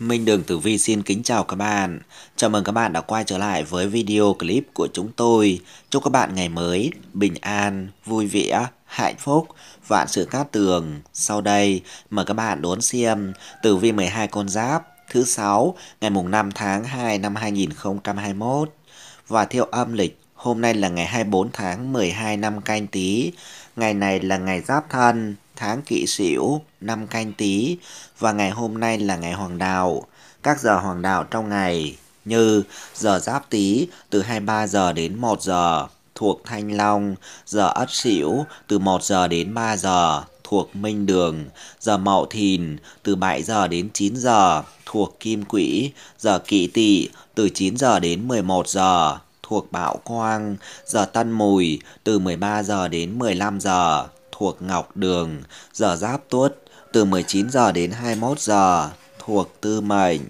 Minh Đường Tử Vi xin kính chào các bạn. Chào mừng các bạn đã quay trở lại với video clip của chúng tôi. Chúc các bạn ngày mới bình an, vui vẻ, hạnh phúc, vạn sự cát tường. Sau đây, mời các bạn đón xem Tử Vi 12 con giáp thứ 6 ngày mùng 5 tháng 2 năm 2021 và theo âm lịch Hôm nay là ngày 24 tháng 12 năm canh tí, ngày này là ngày giáp thân, tháng kỵ sửu, năm canh tí và ngày hôm nay là ngày hoàng đạo. Các giờ hoàng đạo trong ngày như giờ giáp tí từ 23 giờ đến 1 giờ thuộc Thanh Long, giờ Ất Sửu từ 1 giờ đến 3 giờ thuộc Minh Đường, giờ Mậu Thìn từ 7 giờ đến 9 giờ thuộc Kim Quỹ, giờ Kỷ Tỵ từ 9 giờ đến 11 giờ thuộc bạo Quang, giờ Tân Mùi từ 13 giờ đến 15 giờ thuộc Ngọc Đường, giờ Giáp Tuất, từ 19 giờ đến 21 giờ, thuộc Tư Mệnh.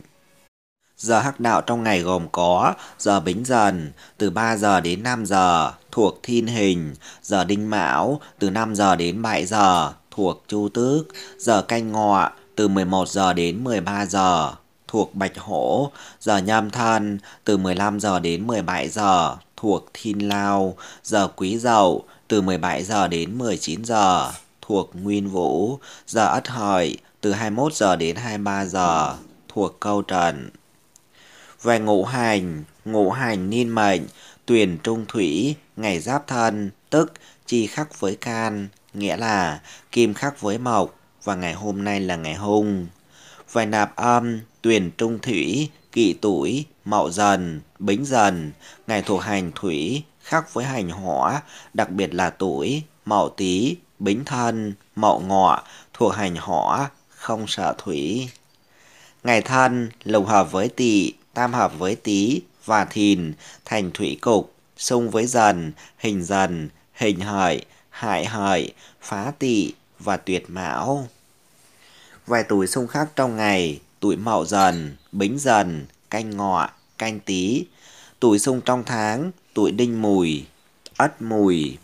Giờ hắc đạo trong ngày gồm có giờ Bính Dần từ 3 giờ đến 5 giờ thuộc Thiên Hình, giờ Đinh Mão từ 5 giờ đến 7 giờ thuộc Chu Tước, giờ Canh Ngọ từ 11 giờ đến 13 giờ thuộc Bạch Hổ, giờ Nhâm Thân từ 15 giờ đến 17 giờ thuộc Thiên Lao, giờ Quý Dậu từ 17 giờ đến 19 giờ thuộc Nguyên Vũ, giờ Ất Hợi từ 21 giờ đến 23 giờ thuộc Câu Trần. Về ngũ hành, ngũ hành niên mệnh, tuyển trung thủy, ngày giáp thân, tức chi khắc với can, nghĩa là kim khắc với mộc và ngày hôm nay là ngày hung. Về nạp âm, tuyển trung thủy, kỵ tuổi, mậu dần, bính dần, ngày thuộc hành thủy, khác với hành hỏa, đặc biệt là tuổi, mậu tý, bính thân, mậu ngọ thuộc hành hỏa, không sợ thủy. Ngày thân lục hợp với tỵ, tam hợp với tý và thìn thành thủy cục, xung với dần, hình dần, hình hợi, hại hợi, phá tỵ và tuyệt mão. Vài tuổi xung khắc trong ngày, tuổi mậu dần, bính dần, canh ngọ, canh tý. Tuổi xung trong tháng, tuổi đinh mùi, ất mùi.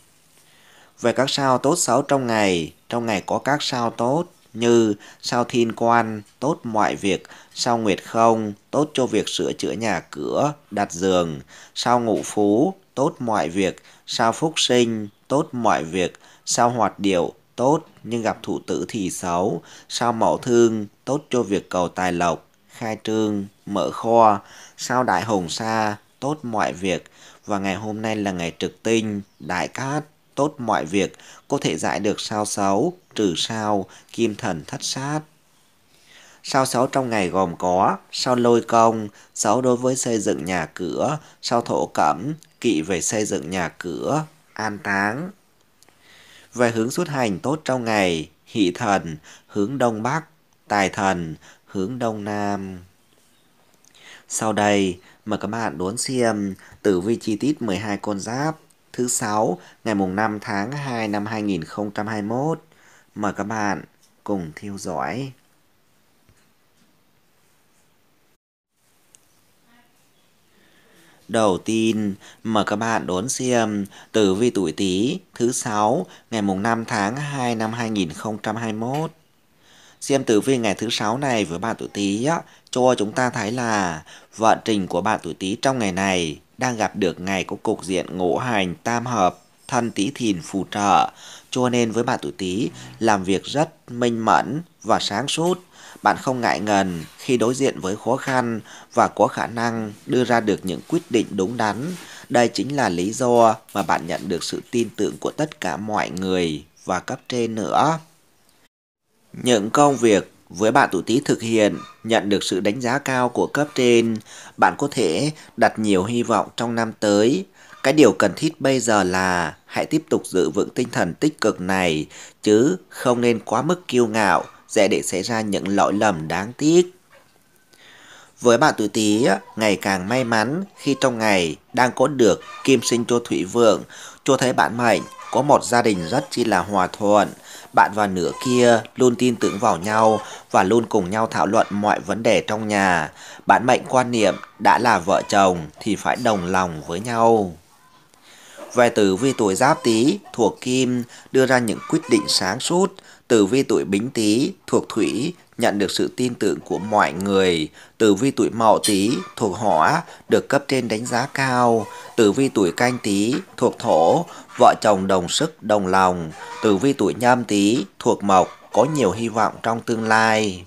Về các sao tốt xấu trong ngày, trong ngày có các sao tốt như sao thiên quan, tốt mọi việc, sao nguyệt không, tốt cho việc sửa chữa nhà cửa, đặt giường, sao ngũ phú, tốt mọi việc, sao phúc sinh, tốt mọi việc, sao hoạt điệu, tốt nhưng gặp thủ tử thì xấu, sao mẫu thương, tốt cho việc cầu tài lộc, khai trương, mở kho, sao đại hồng sa, tốt mọi việc, và ngày hôm nay là ngày trực tinh, đại cát, tốt mọi việc, có thể giải được sao xấu, trừ sao, kim thần thất sát. Sao xấu trong ngày gồm có sao lôi công, xấu đối với xây dựng nhà cửa, sao thổ cẩm, kỵ về xây dựng nhà cửa, an táng. Về hướng xuất hành tốt trong ngày, hỷ thần, hướng đông bắc, tài thần, hướng đông nam. Sau đây, mời các bạn đón xem tử vi chi tiết 12 con giáp thứ sáu ngày mùng 5 tháng 2 năm 2021. Mời các bạn cùng theo dõi. Đầu tiên, mời các bạn đón xem tử vi tuổi Tý thứ sáu ngày mùng 5 tháng 2 năm 2021. Xem tử vi ngày thứ sáu này với bạn tuổi Tý cho chúng ta thấy là vận trình của bạn tuổi Tý trong ngày này đang gặp được ngày có cục diện ngũ hành tam hợp, thân tý thìn phù trợ, cho nên với bạn tuổi Tý làm việc rất minh mẫn và sáng suốt, bạn không ngại ngần khi đối diện với khó khăn và có khả năng đưa ra được những quyết định đúng đắn. Đây chính là lý do mà bạn nhận được sự tin tưởng của tất cả mọi người và cấp trên nữa. Những công việc với bạn tuổi Tý thực hiện, nhận được sự đánh giá cao của cấp trên, bạn có thể đặt nhiều hy vọng trong năm tới. Cái điều cần thiết bây giờ là hãy tiếp tục giữ vững tinh thần tích cực này, chứ không nên quá mức kiêu ngạo, dễ để xảy ra những lỗi lầm đáng tiếc. Với bạn tuổi Tý, ngày càng may mắn khi trong ngày đang có được kim sinh cho Thủy Vượng, cho thấy bạn Mạnh có một gia đình rất chi là hòa thuận. Bạn và nửa kia luôn tin tưởng vào nhau và luôn cùng nhau thảo luận mọi vấn đề trong nhà. Bạn Mạnh quan niệm đã là vợ chồng thì phải đồng lòng với nhau. Về tử vi tuổi giáp tý thuộc kim đưa ra những quyết định sáng suốt, tử vi tuổi bính tý thuộc thủy nhận được sự tin tưởng của mọi người. Tử vi tuổi Mậu Tý thuộc Hỏa được cấp trên đánh giá cao, tử vi tuổi Canh Tý thuộc Thổ, vợ chồng đồng sức đồng lòng, tử vi tuổi Nhâm Tý thuộc Mộc có nhiều hy vọng trong tương lai.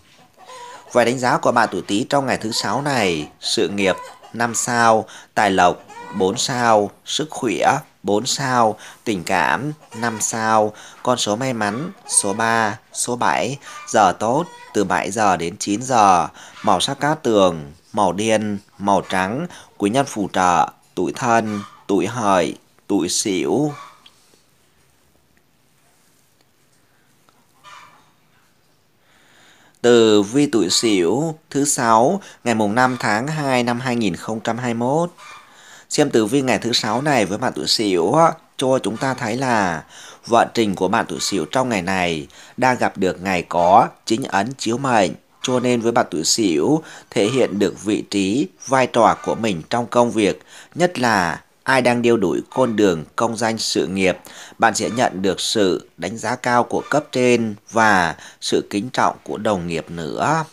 Vài đánh giá của bạn tuổi Tý trong ngày thứ sáu này, sự nghiệp 5 sao, tài lộc 4 sao, sức khỏe 4 sao, tình cảm 5 sao, con số may mắn số 3, số 7, giờ tốt từ 7 giờ đến 9 giờ, màu sắc cát tường, màu đen, màu trắng, quý nhân phù trợ, tuổi thân, tuổi hợi, tuổi sửu. Từ vi tuổi sửu thứ sáu ngày mùng 5 tháng 2 năm 2021. Xem tử vi ngày thứ sáu này với bạn tuổi Sửu cho chúng ta thấy là vận trình của bạn tuổi Sửu trong ngày này đang gặp được ngày có chính ấn chiếu mệnh. Cho nên với bạn tuổi Sửu thể hiện được vị trí, vai trò của mình trong công việc, nhất là ai đang điêu đuổi con đường công danh sự nghiệp, bạn sẽ nhận được sự đánh giá cao của cấp trên và sự kính trọng của đồng nghiệp nữa.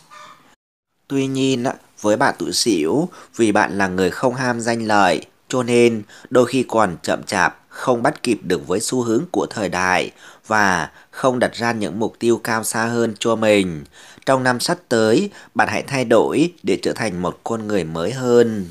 Tuy nhiên, với bạn tụi xỉu vì bạn là người không ham danh lợi, cho nên đôi khi còn chậm chạp, không bắt kịp được với xu hướng của thời đại và không đặt ra những mục tiêu cao xa hơn cho mình. Trong năm sắp tới, bạn hãy thay đổi để trở thành một con người mới hơn.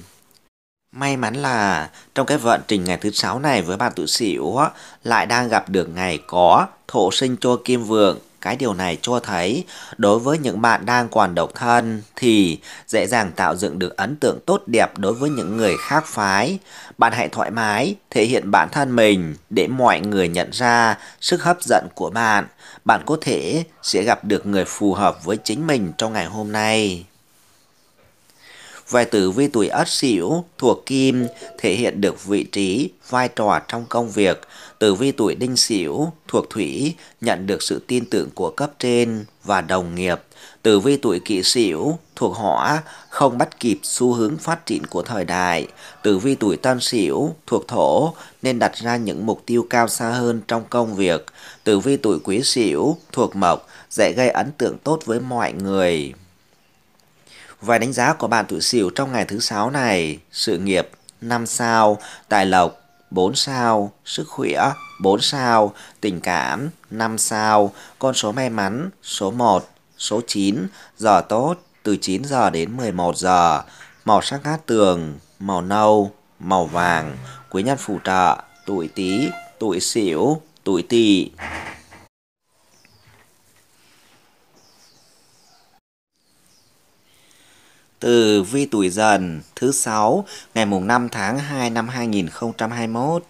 May mắn là trong cái vận trình ngày thứ sáu này với bạn tự xỉu lại đang gặp được ngày có thổ sinh cho kim vượng cái điều này cho thấy đối với những bạn đang còn độc thân thì dễ dàng tạo dựng được ấn tượng tốt đẹp đối với những người khác phái. Bạn hãy thoải mái thể hiện bản thân mình để mọi người nhận ra sức hấp dẫn của bạn. Bạn có thể sẽ gặp được người phù hợp với chính mình trong ngày hôm nay. Vài tử vi tuổi Ất Sửu thuộc Kim thể hiện được vị trí, vai trò trong công việc Tử vi tuổi đinh sửu thuộc thủy nhận được sự tin tưởng của cấp trên và đồng nghiệp. Tử vi tuổi kỷ sửu thuộc hỏa không bắt kịp xu hướng phát triển của thời đại. Tử vi tuổi tân sửu thuộc thổ nên đặt ra những mục tiêu cao xa hơn trong công việc. Tử vi tuổi quý sửu thuộc mộc dễ gây ấn tượng tốt với mọi người. Vài đánh giá của bạn tuổi sửu trong ngày thứ sáu này, sự nghiệp năm sao, tài lộc 4 sao, sức khỏe 4 sao, tình cảm 5 sao, con số may mắn số 1, số 9, giờ tốt từ 9 giờ đến 11 giờ, màu sắc cát tường, màu nâu, màu vàng, quý nhân phù trợ, tuổi Tý, tuổi Sửu, tuổi Tỵ. từ vi tuổi dần thứ sáu ngày mùng 5 tháng 2 năm 2021.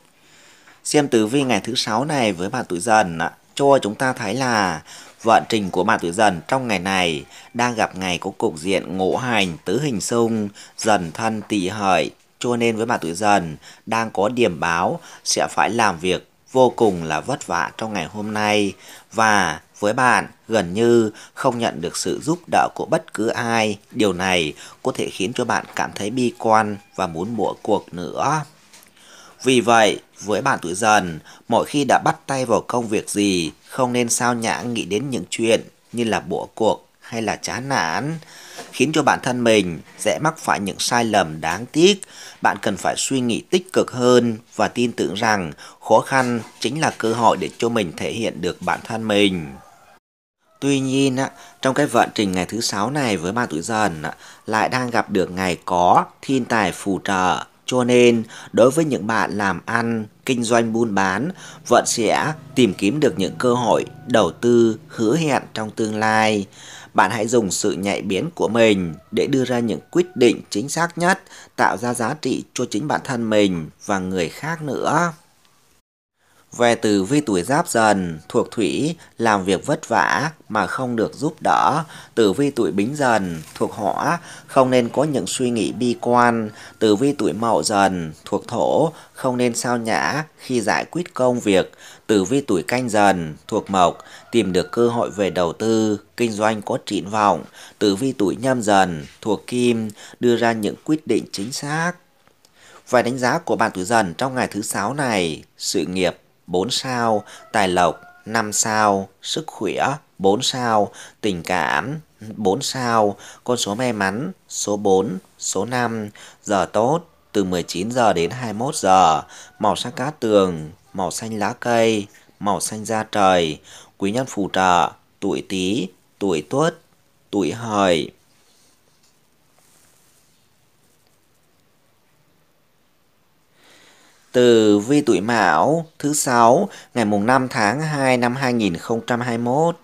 Xem tử vi ngày thứ sáu này với bạn tuổi dần cho chúng ta thấy là vận trình của bạn tuổi dần trong ngày này đang gặp ngày có cục diện ngũ hành tứ hình xung dần thân tỵ hợi cho nên với bạn tuổi dần đang có điểm báo sẽ phải làm việc vô cùng là vất vả trong ngày hôm nay và với bạn gần như không nhận được sự giúp đỡ của bất cứ ai. Điều này có thể khiến cho bạn cảm thấy bi quan và muốn bỏ cuộc nữa. Vì vậy, với bạn tuổi dần, mỗi khi đã bắt tay vào công việc gì, không nên sao nhãng nghĩ đến những chuyện như là bỏ cuộc hay là chán nản, khiến cho bản thân mình sẽ mắc phải những sai lầm đáng tiếc. Bạn cần phải suy nghĩ tích cực hơn và tin tưởng rằng khó khăn chính là cơ hội để cho mình thể hiện được bản thân mình. Tuy nhiên, trong cái vận trình ngày thứ sáu này với ma tuổi dần lại đang gặp được ngày có thiên tài phù trợ. Cho nên, đối với những bạn làm ăn, kinh doanh buôn bán, vẫn sẽ tìm kiếm được những cơ hội đầu tư hứa hẹn trong tương lai. Bạn hãy dùng sự nhạy bén của mình để đưa ra những quyết định chính xác nhất, tạo ra giá trị cho chính bản thân mình và người khác nữa. Về từ vi tuổi giáp dần, thuộc thủy, làm việc vất vả mà không được giúp đỡ. Tử vi tuổi bính dần, thuộc hỏa, không nên có những suy nghĩ bi quan. Tử vi tuổi mậu dần, thuộc thổ, không nên sao nhã khi giải quyết công việc. Tử vi tuổi canh dần, thuộc mộc, tìm được cơ hội về đầu tư, kinh doanh có triển vọng. Tử vi tuổi nhâm dần, thuộc kim, đưa ra những quyết định chính xác. Vài đánh giá của bạn tuổi dần trong ngày thứ sáu này, sự nghiệp 4 sao, tài lộc 5 sao, sức khỏe 4 sao, tình cảm 4 sao, con số may mắn số 4, số 5, giờ tốt từ 19 giờ đến 21 giờ, màu sắc cát tường, màu xanh lá cây, màu xanh da trời, quý nhân phù trợ, tuổi Tý, tuổi Tuất, tuổi Hợi. từ vi tuổi Mão thứ sáu ngày mùng 5 tháng 2 năm 2021.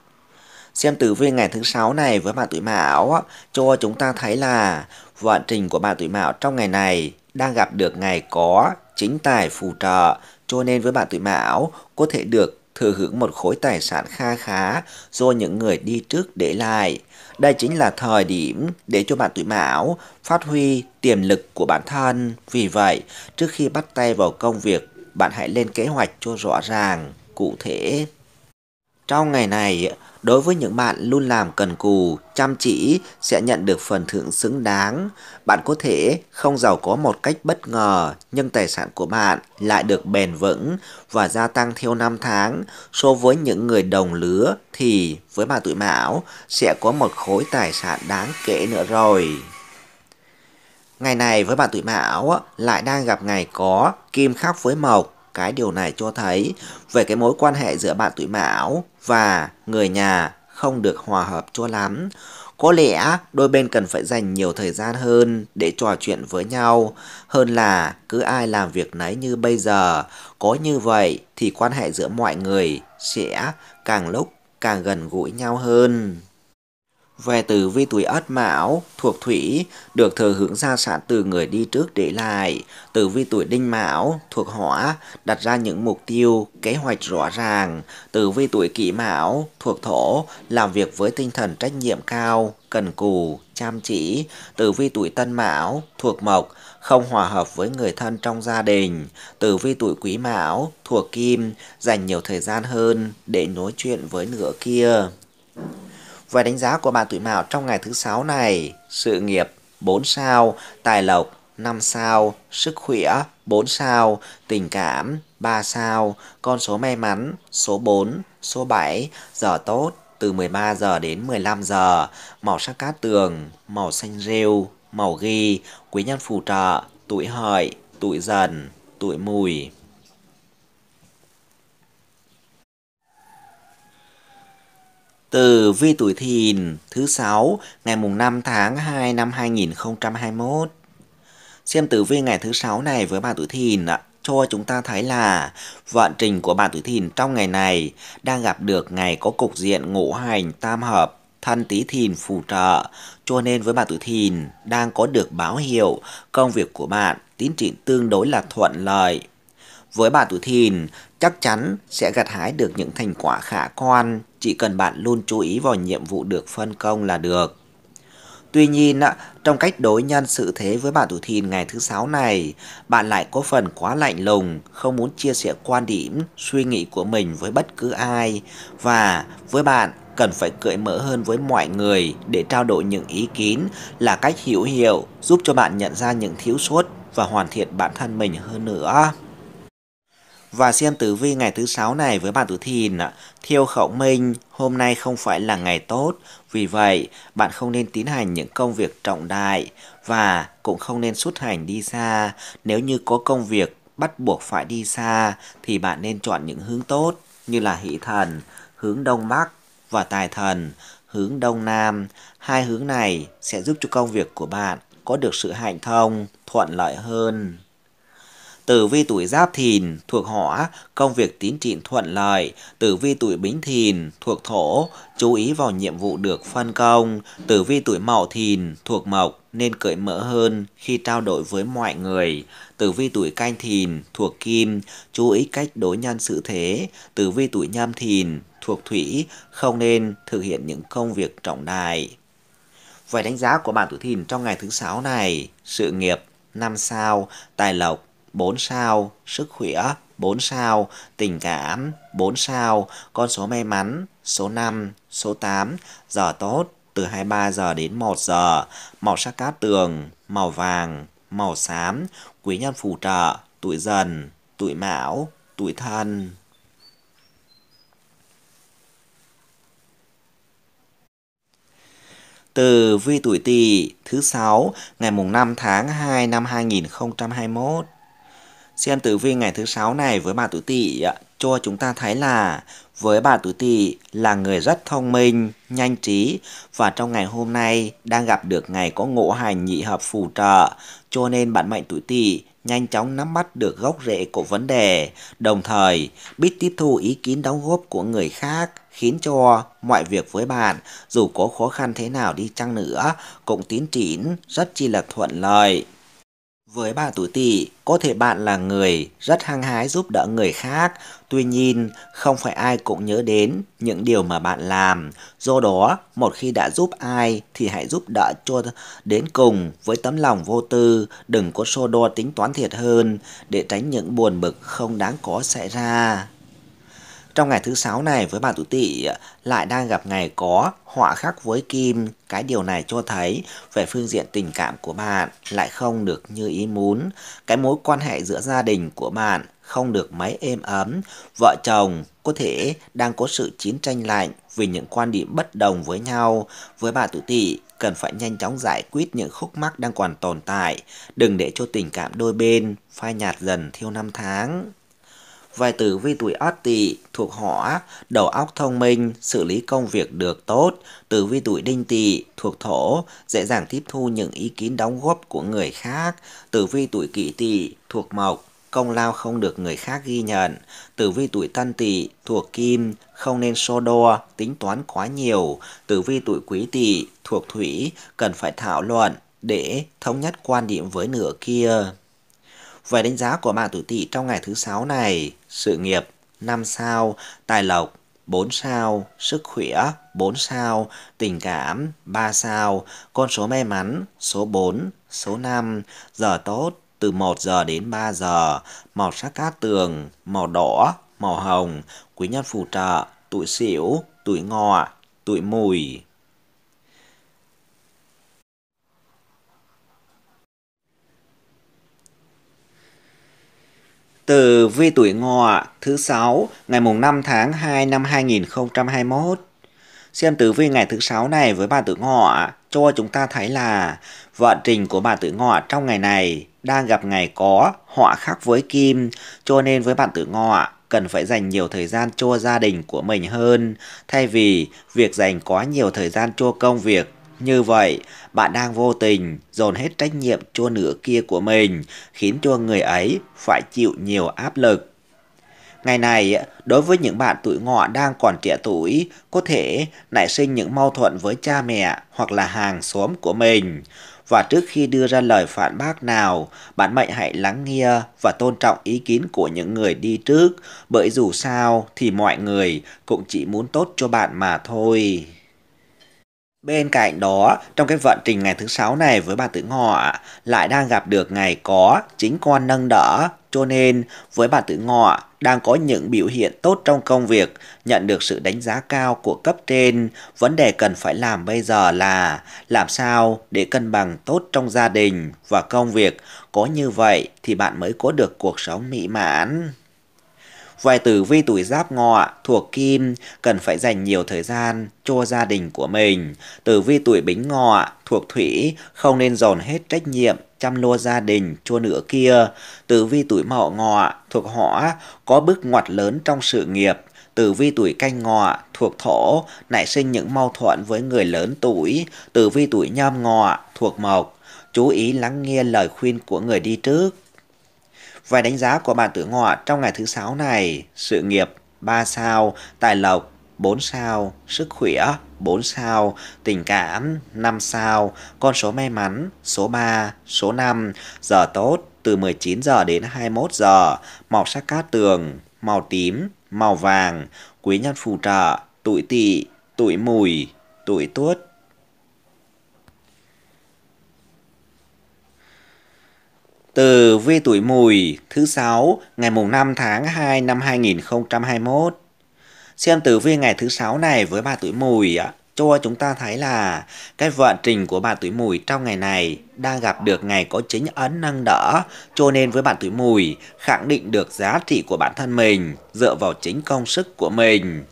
Xem tử vi ngày thứ sáu này với bạn tuổi Mão cho chúng ta thấy là vận trình của bạn tuổi Mão trong ngày này đang gặp được ngày có chính tài phù trợ, cho nên với bạn tuổi Mão có thể được thừa hưởng một khối tài sản kha khá do những người đi trước để lại đây chính là thời điểm để cho bạn tuổi mão phát huy tiềm lực của bản thân. Vì vậy, trước khi bắt tay vào công việc, bạn hãy lên kế hoạch cho rõ ràng, cụ thể. Trong ngày này, đối với những bạn luôn làm cần cù, chăm chỉ sẽ nhận được phần thưởng xứng đáng. Bạn có thể không giàu có một cách bất ngờ, nhưng tài sản của bạn lại được bền vững và gia tăng theo năm tháng. So với những người đồng lứa thì với bà tuổi mão sẽ có một khối tài sản đáng kể nữa rồi. Ngày này với bạn tuổi mão lại đang gặp ngày có kim khắc với mộc cái điều này cho thấy về cái mối quan hệ giữa bạn tuổi mão và người nhà không được hòa hợp cho lắm. Có lẽ đôi bên cần phải dành nhiều thời gian hơn để trò chuyện với nhau, hơn là cứ ai làm việc nấy như bây giờ. Có như vậy thì quan hệ giữa mọi người sẽ càng lúc càng gần gũi nhau hơn về từ vi tuổi ất mão thuộc thủy được thừa hưởng gia sản từ người đi trước để lại từ vi tuổi đinh mão thuộc hỏa đặt ra những mục tiêu kế hoạch rõ ràng từ vi tuổi kỷ mão thuộc thổ làm việc với tinh thần trách nhiệm cao cần cù chăm chỉ từ vi tuổi tân mão thuộc mộc không hòa hợp với người thân trong gia đình từ vi tuổi quý mão thuộc kim dành nhiều thời gian hơn để nói chuyện với nửa kia về đánh giá của bạn tuổi mão trong ngày thứ sáu này, sự nghiệp 4 sao, tài lộc 5 sao, sức khỏe 4 sao, tình cảm 3 sao, con số may mắn số 4, số 7, giờ tốt từ 13 giờ đến 15 giờ, màu sắc cát tường, màu xanh rêu, màu ghi, quý nhân phù trợ, tuổi hợi, tuổi dần, tuổi mùi. từ vi tuổi thìn thứ sáu ngày mùng 5 tháng 2 năm 2021. Xem tử vi ngày thứ sáu này với bà tuổi thìn ạ cho chúng ta thấy là vận trình của bạn tuổi thìn trong ngày này đang gặp được ngày có cục diện ngũ hành tam hợp thân tý thìn phù trợ cho nên với bạn tuổi thìn đang có được báo hiệu công việc của bạn tiến triển tương đối là thuận lợi với bạn tuổi thìn chắc chắn sẽ gặt hái được những thành quả khả quan, chỉ cần bạn luôn chú ý vào nhiệm vụ được phân công là được. Tuy nhiên, trong cách đối nhân xử thế với bạn thủ thìn ngày thứ sáu này, bạn lại có phần quá lạnh lùng, không muốn chia sẻ quan điểm, suy nghĩ của mình với bất cứ ai. Và với bạn, cần phải cởi mở hơn với mọi người để trao đổi những ý kiến là cách hữu hiệu giúp cho bạn nhận ra những thiếu sót và hoàn thiện bản thân mình hơn nữa và xem tử vi ngày thứ sáu này với bạn tuổi thìn thiêu khẩu minh hôm nay không phải là ngày tốt vì vậy bạn không nên tiến hành những công việc trọng đại và cũng không nên xuất hành đi xa nếu như có công việc bắt buộc phải đi xa thì bạn nên chọn những hướng tốt như là hỷ thần hướng đông bắc và tài thần hướng đông nam hai hướng này sẽ giúp cho công việc của bạn có được sự hạnh thông thuận lợi hơn Tử vi tuổi Giáp Thìn thuộc Hỏa, công việc tín trịn thuận lợi. Tử vi tuổi Bính Thìn thuộc Thổ, chú ý vào nhiệm vụ được phân công. Tử vi tuổi Mậu Thìn thuộc Mộc nên cởi mở hơn khi trao đổi với mọi người. Tử vi tuổi Canh Thìn thuộc Kim, chú ý cách đối nhân xử thế. Tử vi tuổi Nhâm Thìn thuộc Thủy, không nên thực hiện những công việc trọng đại. vài đánh giá của bạn tuổi Thìn trong ngày thứ sáu này, sự nghiệp 5 sao, tài lộc 4 sao, sức khỏe 4 sao, tình cảm 4 sao, con số may mắn số 5, số 8, giờ tốt từ 23 giờ đến 1 giờ, màu sắc cát tường, màu vàng, màu xám, quý nhân phù trợ, tuổi dần, tuổi mão, tuổi thân. Từ vi tuổi tỵ thứ 6 ngày mùng 5 tháng 2 năm 2021 Xem tử vi ngày thứ sáu này với bà tuổi Tỵ cho chúng ta thấy là với bà tuổi Tỵ là người rất thông minh, nhanh trí và trong ngày hôm nay đang gặp được ngày có ngộ hành nhị hợp phù trợ, cho nên bạn mệnh tuổi Tỵ nhanh chóng nắm bắt được gốc rễ của vấn đề, đồng thời biết tiếp thu ý kiến đóng góp của người khác khiến cho mọi việc với bạn dù có khó khăn thế nào đi chăng nữa cũng tiến triển rất chi là thuận lợi. Với bạn tuổi tỵ, có thể bạn là người rất hăng hái giúp đỡ người khác, tuy nhiên không phải ai cũng nhớ đến những điều mà bạn làm. Do đó, một khi đã giúp ai thì hãy giúp đỡ cho đến cùng với tấm lòng vô tư, đừng có so đo tính toán thiệt hơn để tránh những buồn bực không đáng có xảy ra. Trong ngày thứ sáu này với bạn tuổi tỵ lại đang gặp ngày có họa khắc với kim. Cái điều này cho thấy về phương diện tình cảm của bạn lại không được như ý muốn. Cái mối quan hệ giữa gia đình của bạn không được mấy êm ấm. Vợ chồng có thể đang có sự chiến tranh lạnh vì những quan điểm bất đồng với nhau. Với bạn tuổi tỵ cần phải nhanh chóng giải quyết những khúc mắc đang còn tồn tại. Đừng để cho tình cảm đôi bên phai nhạt dần theo năm tháng. Vài tử vi tuổi Ất Tỵ thuộc Hỏa, đầu óc thông minh, xử lý công việc được tốt. Tử vi tuổi Đinh Tỵ thuộc Thổ, dễ dàng tiếp thu những ý kiến đóng góp của người khác. Tử vi tuổi Kỷ Tỵ thuộc Mộc, công lao không được người khác ghi nhận. Tử vi tuổi Tân Tỵ thuộc Kim, không nên so đo, tính toán quá nhiều. Tử vi tuổi Quý Tỵ thuộc Thủy, cần phải thảo luận để thống nhất quan điểm với nửa kia. Về đánh giá của bạn tuổi tỵ trong ngày thứ sáu này, sự nghiệp 5 sao, tài lộc 4 sao, sức khỏe 4 sao, tình cảm 3 sao, con số may mắn số 4, số 5, giờ tốt từ 1 giờ đến 3 giờ, màu sắc cát tường, màu đỏ, màu hồng, quý nhân phù trợ, tuổi sửu, tuổi ngọ, tuổi mùi. từ vi tuổi ngọ thứ sáu ngày mùng 5 tháng 2 năm 2021. Xem tử vi ngày thứ sáu này với bà tuổi ngọ cho chúng ta thấy là vận trình của bà tuổi ngọ trong ngày này đang gặp ngày có họa khắc với kim, cho nên với bạn tuổi ngọ cần phải dành nhiều thời gian cho gia đình của mình hơn thay vì việc dành quá nhiều thời gian cho công việc như vậy, bạn đang vô tình dồn hết trách nhiệm cho nửa kia của mình, khiến cho người ấy phải chịu nhiều áp lực. Ngày này, đối với những bạn tuổi ngọ đang còn trẻ tuổi, có thể nảy sinh những mâu thuẫn với cha mẹ hoặc là hàng xóm của mình. Và trước khi đưa ra lời phản bác nào, bạn mệnh hãy lắng nghe và tôn trọng ý kiến của những người đi trước, bởi dù sao thì mọi người cũng chỉ muốn tốt cho bạn mà thôi. Bên cạnh đó, trong cái vận trình ngày thứ sáu này với bà tử ngọ lại đang gặp được ngày có chính con nâng đỡ, cho nên với bà tử ngọ đang có những biểu hiện tốt trong công việc, nhận được sự đánh giá cao của cấp trên. Vấn đề cần phải làm bây giờ là làm sao để cân bằng tốt trong gia đình và công việc. Có như vậy thì bạn mới có được cuộc sống mỹ mãn. Vài tử vi tuổi giáp ngọ thuộc kim cần phải dành nhiều thời gian cho gia đình của mình. Tử vi tuổi bính ngọ thuộc thủy không nên dồn hết trách nhiệm chăm lo gia đình cho nửa kia. Tử vi tuổi mậu ngọ thuộc hỏa có bước ngoặt lớn trong sự nghiệp tử vi tuổi canh ngọ thuộc thổ nảy sinh những mâu thuẫn với người lớn tuổi tử vi tuổi nhâm ngọ thuộc mộc chú ý lắng nghe lời khuyên của người đi trước Vài đánh giá của bạn tử ngọ trong ngày thứ sáu này, sự nghiệp 3 sao, tài lộc 4 sao, sức khỏe 4 sao, tình cảm 5 sao, con số may mắn số 3, số 5, giờ tốt từ 19 giờ đến 21 giờ, màu sắc cát tường, màu tím, màu vàng, quý nhân phù trợ, tuổi tỵ, tuổi mùi, tuổi tuất, Từ vi tuổi mùi thứ sáu ngày mùng 5 tháng 2 năm 2021. Xem tử vi ngày thứ sáu này với bà tuổi mùi cho chúng ta thấy là cái vận trình của bạn tuổi mùi trong ngày này đang gặp được ngày có chính ấn nâng đỡ cho nên với bạn tuổi mùi khẳng định được giá trị của bản thân mình dựa vào chính công sức của mình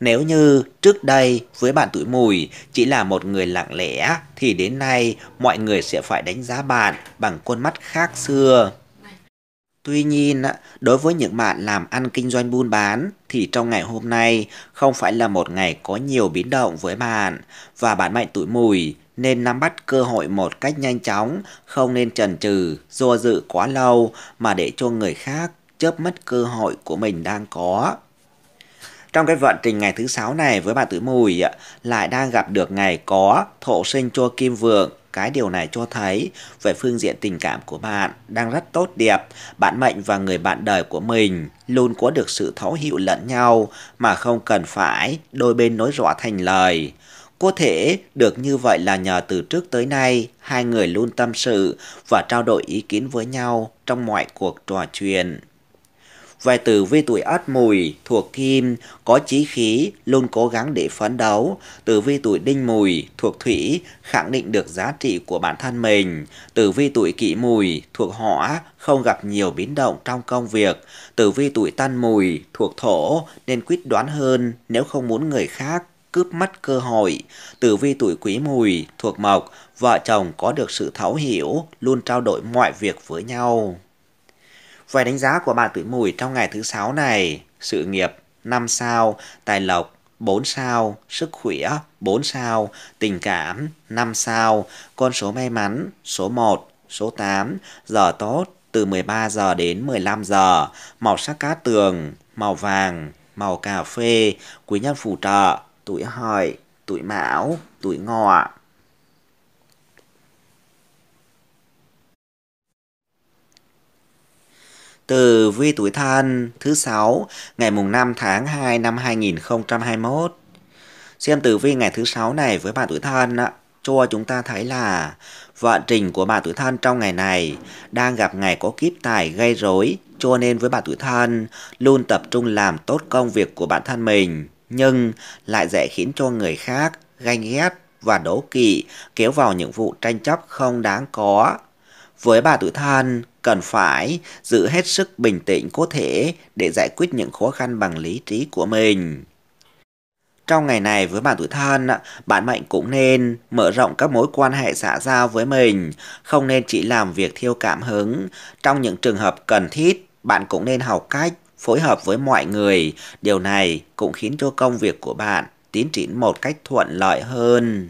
nếu như trước đây với bạn tuổi mùi chỉ là một người lặng lẽ thì đến nay mọi người sẽ phải đánh giá bạn bằng khuôn mắt khác xưa. Tuy nhiên, đối với những bạn làm ăn kinh doanh buôn bán thì trong ngày hôm nay không phải là một ngày có nhiều biến động với bạn và bạn mạnh tuổi mùi nên nắm bắt cơ hội một cách nhanh chóng, không nên chần chừ, do dự quá lâu mà để cho người khác chớp mất cơ hội của mình đang có. Trong cái vận trình ngày thứ sáu này với bạn Tử Mùi lại đang gặp được ngày có thổ sinh cho kim vượng cái điều này cho thấy về phương diện tình cảm của bạn đang rất tốt đẹp. Bạn mệnh và người bạn đời của mình luôn có được sự thấu hiểu lẫn nhau mà không cần phải đôi bên nói rõ thành lời. Có thể được như vậy là nhờ từ trước tới nay hai người luôn tâm sự và trao đổi ý kiến với nhau trong mọi cuộc trò chuyện. Vài tử vi tuổi ất mùi thuộc kim, có chí khí, luôn cố gắng để phấn đấu. Tử vi tuổi đinh mùi thuộc thủy, khẳng định được giá trị của bản thân mình. Tử vi tuổi kỷ mùi thuộc hỏa, không gặp nhiều biến động trong công việc. Tử vi tuổi tân mùi thuộc thổ nên quyết đoán hơn nếu không muốn người khác cướp mất cơ hội. Tử vi tuổi quý mùi thuộc mộc, vợ chồng có được sự thấu hiểu, luôn trao đổi mọi việc với nhau. Vậy đánh giá của bạn tuổi mùi trong ngày thứ sáu này, sự nghiệp 5 sao, tài lộc 4 sao, sức khỏe 4 sao, tình cảm 5 sao, con số may mắn số 1, số 8, giờ tốt từ 13 giờ đến 15 giờ, màu sắc cá tường, màu vàng, màu cà phê, quý nhân phù trợ, tuổi hợi, tuổi mão, tuổi ngọ. Từ vi tuổi thân thứ sáu ngày mùng 5 tháng 2 năm 2021. Xem tử vi ngày thứ sáu này với bạn tuổi thân ạ, cho chúng ta thấy là vận trình của bạn tuổi thân trong ngày này đang gặp ngày có kiếp tài gây rối, cho nên với bạn tuổi thân luôn tập trung làm tốt công việc của bản thân mình, nhưng lại dễ khiến cho người khác ganh ghét và đố kỵ kéo vào những vụ tranh chấp không đáng có. Với bà tuổi thân, cần phải giữ hết sức bình tĩnh có thể để giải quyết những khó khăn bằng lý trí của mình. Trong ngày này với bạn tuổi thân, bạn mệnh cũng nên mở rộng các mối quan hệ xã giao với mình, không nên chỉ làm việc thiêu cảm hứng. Trong những trường hợp cần thiết, bạn cũng nên học cách phối hợp với mọi người. Điều này cũng khiến cho công việc của bạn tiến triển một cách thuận lợi hơn.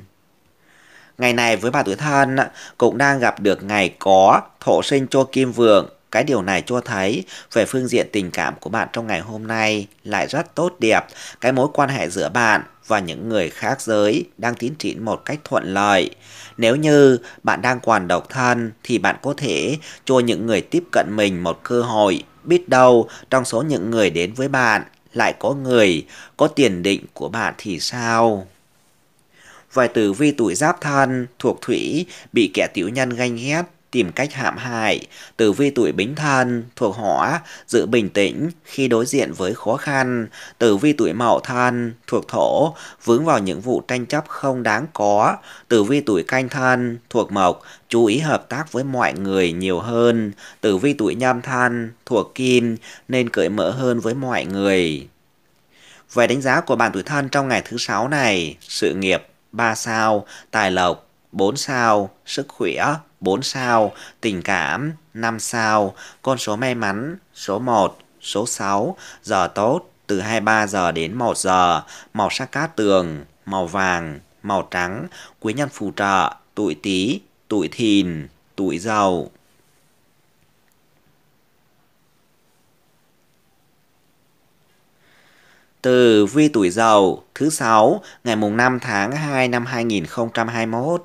Ngày này với bà tuổi thân cũng đang gặp được ngày có thổ sinh cho kim vượng. Cái điều này cho thấy về phương diện tình cảm của bạn trong ngày hôm nay lại rất tốt đẹp. Cái mối quan hệ giữa bạn và những người khác giới đang tiến triển một cách thuận lợi. Nếu như bạn đang còn độc thân thì bạn có thể cho những người tiếp cận mình một cơ hội. Biết đâu trong số những người đến với bạn lại có người có tiền định của bạn thì sao? vài tử vi tuổi giáp thân thuộc thủy bị kẻ tiểu nhân ganh ghét tìm cách hãm hại. Tử vi tuổi bính thân thuộc hỏa, giữ bình tĩnh khi đối diện với khó khăn. Tử vi tuổi mậu thân thuộc thổ, vướng vào những vụ tranh chấp không đáng có. Tử vi tuổi canh thân thuộc mộc, chú ý hợp tác với mọi người nhiều hơn. Tử vi tuổi nhâm thân thuộc kim, nên cởi mở hơn với mọi người. Về đánh giá của bạn tuổi thân trong ngày thứ sáu này, sự nghiệp 3 sao, tài lộc 4 sao, sức khỏe 4 sao, tình cảm 5 sao, con số may mắn số 1, số 6, giờ tốt từ 23 giờ đến 1 giờ, màu sắc cát tường, màu vàng, màu trắng, quý nhân phù trợ, tuổi tí, tuổi thìn, tuổi dậu. từ Vi Tuổi Dậu thứ sáu ngày mùng 5 tháng 2 năm 2021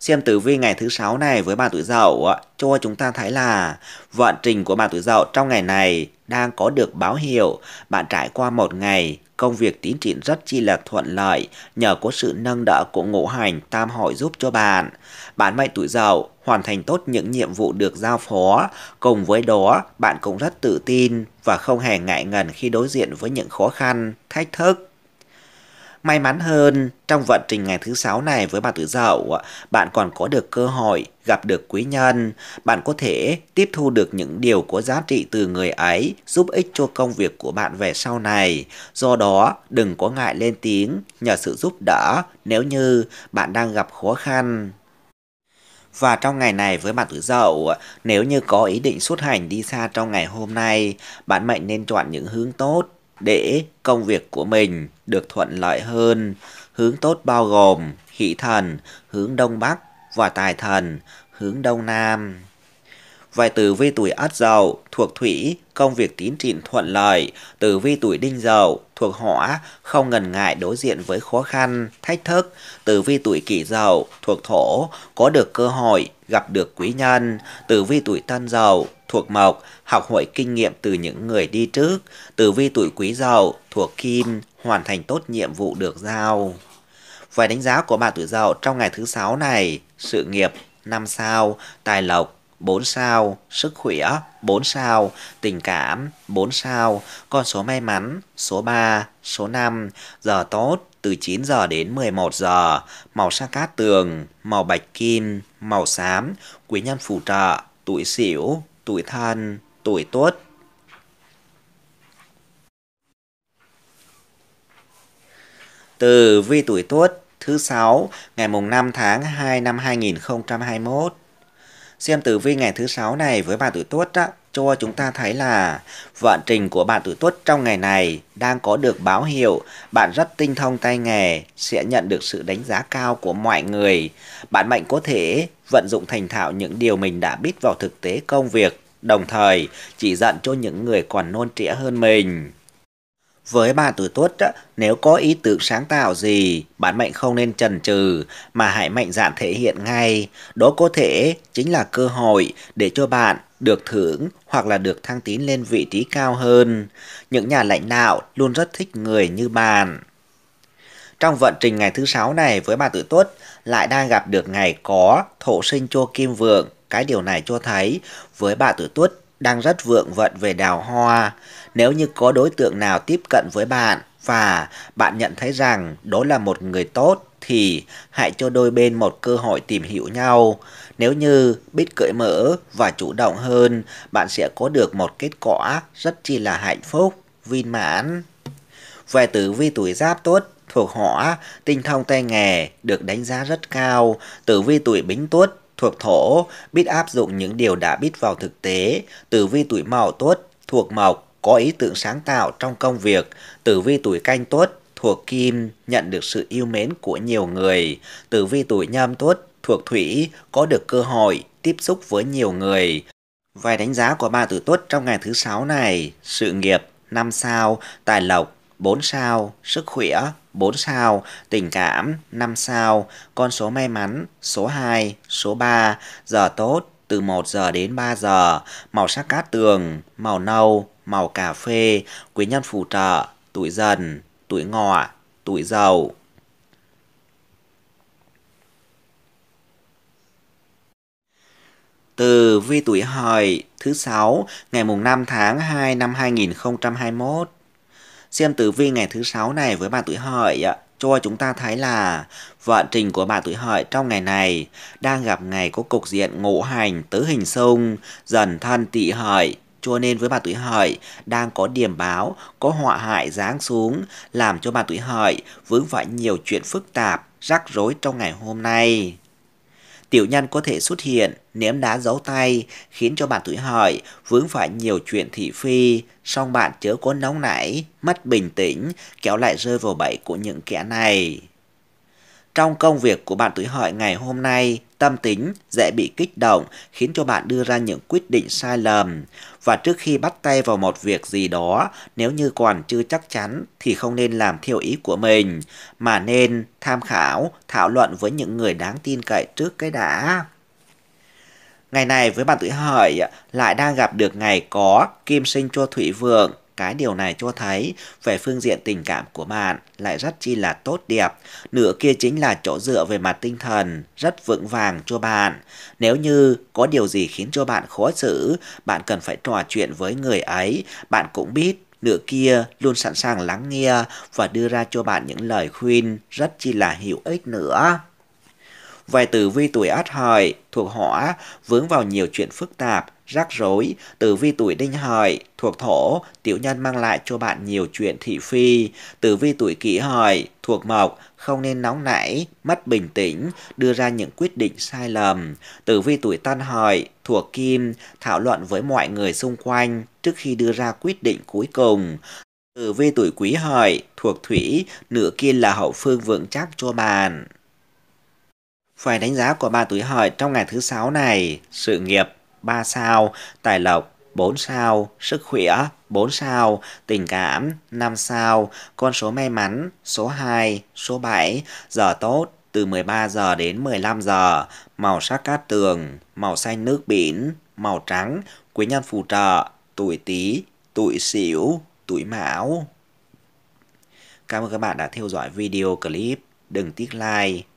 xem tử vi ngày thứ sáu này với bà tuổi dậu cho chúng ta thấy là vận trình của bà tuổi dậu trong ngày này đang có được báo hiệu bạn trải qua một ngày công việc tiến triển rất chi là thuận lợi nhờ có sự nâng đỡ của ngũ hành tam hội giúp cho bạn. Bạn mệnh tuổi dậu hoàn thành tốt những nhiệm vụ được giao phó, cùng với đó bạn cũng rất tự tin và không hề ngại ngần khi đối diện với những khó khăn, thách thức. May mắn hơn, trong vận trình ngày thứ sáu này với bà tử dậu, bạn còn có được cơ hội gặp được quý nhân, bạn có thể tiếp thu được những điều có giá trị từ người ấy, giúp ích cho công việc của bạn về sau này. Do đó, đừng có ngại lên tiếng, nhờ sự giúp đỡ nếu như bạn đang gặp khó khăn. Và trong ngày này với bạn tuổi dậu, nếu như có ý định xuất hành đi xa trong ngày hôm nay, bạn mệnh nên chọn những hướng tốt để công việc của mình được thuận lợi hơn. Hướng tốt bao gồm hỷ thần, hướng đông bắc và tài thần, hướng đông nam. Vài tử vi tuổi Ất Dậu thuộc thủy, công việc tín trịnh thuận lợi, tử vi tuổi Đinh Dậu thuộc hỏa, không ngần ngại đối diện với khó khăn, thách thức, tử vi tuổi Kỷ Dậu thuộc thổ, có được cơ hội, gặp được quý nhân, tử vi tuổi Tân Dậu thuộc mộc, học hỏi kinh nghiệm từ những người đi trước, từ vi tuổi quý dậu thuộc kim, hoàn thành tốt nhiệm vụ được giao. Vài đánh giá của bạn tuổi dậu trong ngày thứ sáu này, sự nghiệp 5 sao, tài lộc 4 sao, sức khỏe 4 sao, tình cảm 4 sao, con số may mắn số 3, số 5, giờ tốt từ 9 giờ đến 11 giờ, màu sa cát tường, màu bạch kim, màu xám, quý nhân phù trợ, tuổi sửu, tuổi thân, tuổi tốt. Từ vi tuổi tốt thứ 6 ngày mùng 5 tháng 2 năm 2021. Xem tử vi ngày thứ 6 này với bà tuổi tốt đó, cho chúng ta thấy là vận trình của bạn tuổi tuất trong ngày này đang có được báo hiệu bạn rất tinh thông tay nghề sẽ nhận được sự đánh giá cao của mọi người bạn mạnh có thể vận dụng thành thạo những điều mình đã biết vào thực tế công việc đồng thời chỉ dẫn cho những người còn non trẻ hơn mình với bạn tuổi tuất, nếu có ý tưởng sáng tạo gì, bạn mệnh không nên chần chừ mà hãy mạnh dạn thể hiện ngay. Đó có thể chính là cơ hội để cho bạn được thưởng hoặc là được thăng tín lên vị trí cao hơn. Những nhà lãnh đạo luôn rất thích người như bạn. Trong vận trình ngày thứ sáu này với bà tuổi tuất lại đang gặp được ngày có thổ sinh cho kim vượng. Cái điều này cho thấy với bà tuổi tuất đang rất vượng vận về đào hoa. Nếu như có đối tượng nào tiếp cận với bạn và bạn nhận thấy rằng đó là một người tốt thì hãy cho đôi bên một cơ hội tìm hiểu nhau. Nếu như biết cởi mở và chủ động hơn, bạn sẽ có được một kết quả rất chi là hạnh phúc, viên mãn. Về tử vi tuổi giáp tốt, thuộc hỏa, tinh thông tay nghề được đánh giá rất cao, tử vi tuổi bính tuất thuộc thổ, biết áp dụng những điều đã biết vào thực tế, tử vi tuổi mậu tuất thuộc mộc, có ý tưởng sáng tạo trong công việc, tử vi tuổi canh tuất thuộc kim nhận được sự yêu mến của nhiều người, tử vi tuổi nhâm tuất Phược Thủy có được cơ hội tiếp xúc với nhiều người. Vài đánh giá của ba tử tuất trong ngày thứ sáu này, sự nghiệp 5 sao, tài lộc 4 sao, sức khỏe 4 sao, tình cảm 5 sao, con số may mắn số 2, số 3, giờ tốt từ 1 giờ đến 3 giờ, màu sắc cát tường, màu nâu, màu cà phê, quý nhân phù trợ, tuổi dần, tuổi ngọ, tuổi dậu. từ vi tuổi hợi thứ sáu ngày mùng 5 tháng 2 năm 2021. Xem tử vi ngày thứ sáu này với bạn tuổi hợi ạ, cho chúng ta thấy là vận trình của bạn tuổi hợi trong ngày này đang gặp ngày có cục diện ngũ hành tứ hình xung dần thân tỵ hợi cho nên với bạn tuổi hợi đang có điểm báo có họa hại giáng xuống làm cho bạn tuổi hợi vướng phải nhiều chuyện phức tạp rắc rối trong ngày hôm nay tiểu nhân có thể xuất hiện, ném đá giấu tay, khiến cho bạn tuổi hỏi, vướng phải nhiều chuyện thị phi, song bạn chớ có nóng nảy, mất bình tĩnh, kéo lại rơi vào bẫy của những kẻ này. Trong công việc của bạn tuổi hợi ngày hôm nay, tâm tính dễ bị kích động khiến cho bạn đưa ra những quyết định sai lầm. Và trước khi bắt tay vào một việc gì đó, nếu như còn chưa chắc chắn thì không nên làm theo ý của mình, mà nên tham khảo, thảo luận với những người đáng tin cậy trước cái đã. Ngày này với bạn tuổi hợi lại đang gặp được ngày có kim sinh cho thủy vượng cái điều này cho thấy về phương diện tình cảm của bạn lại rất chi là tốt đẹp. Nửa kia chính là chỗ dựa về mặt tinh thần, rất vững vàng cho bạn. Nếu như có điều gì khiến cho bạn khó xử, bạn cần phải trò chuyện với người ấy, bạn cũng biết nửa kia luôn sẵn sàng lắng nghe và đưa ra cho bạn những lời khuyên rất chi là hữu ích nữa. Về tử vi tuổi Ất Hợi thuộc hỏa vướng vào nhiều chuyện phức tạp, rắc rối, tử vi tuổi đinh hợi, thuộc thổ, tiểu nhân mang lại cho bạn nhiều chuyện thị phi, tử vi tuổi kỷ hợi, thuộc mộc, không nên nóng nảy, mất bình tĩnh, đưa ra những quyết định sai lầm. Tử vi tuổi tân hợi, thuộc kim, thảo luận với mọi người xung quanh trước khi đưa ra quyết định cuối cùng. Tử vi tuổi quý hợi, thuộc thủy, nửa kia là hậu phương vững chắc cho bạn. Phải đánh giá của ba tuổi hợi trong ngày thứ sáu này, sự nghiệp 3 sao, tài lộc 4 sao, sức khỏe 4 sao, tình cảm 5 sao, con số may mắn số 2, số 7, giờ tốt từ 13 giờ đến 15 giờ, màu sắc cát tường, màu xanh nước biển, màu trắng, quý nhân phù trợ, tuổi Tý, tuổi Sửu, tuổi Mão. Cảm ơn các bạn đã theo dõi video clip. Đừng tiếc like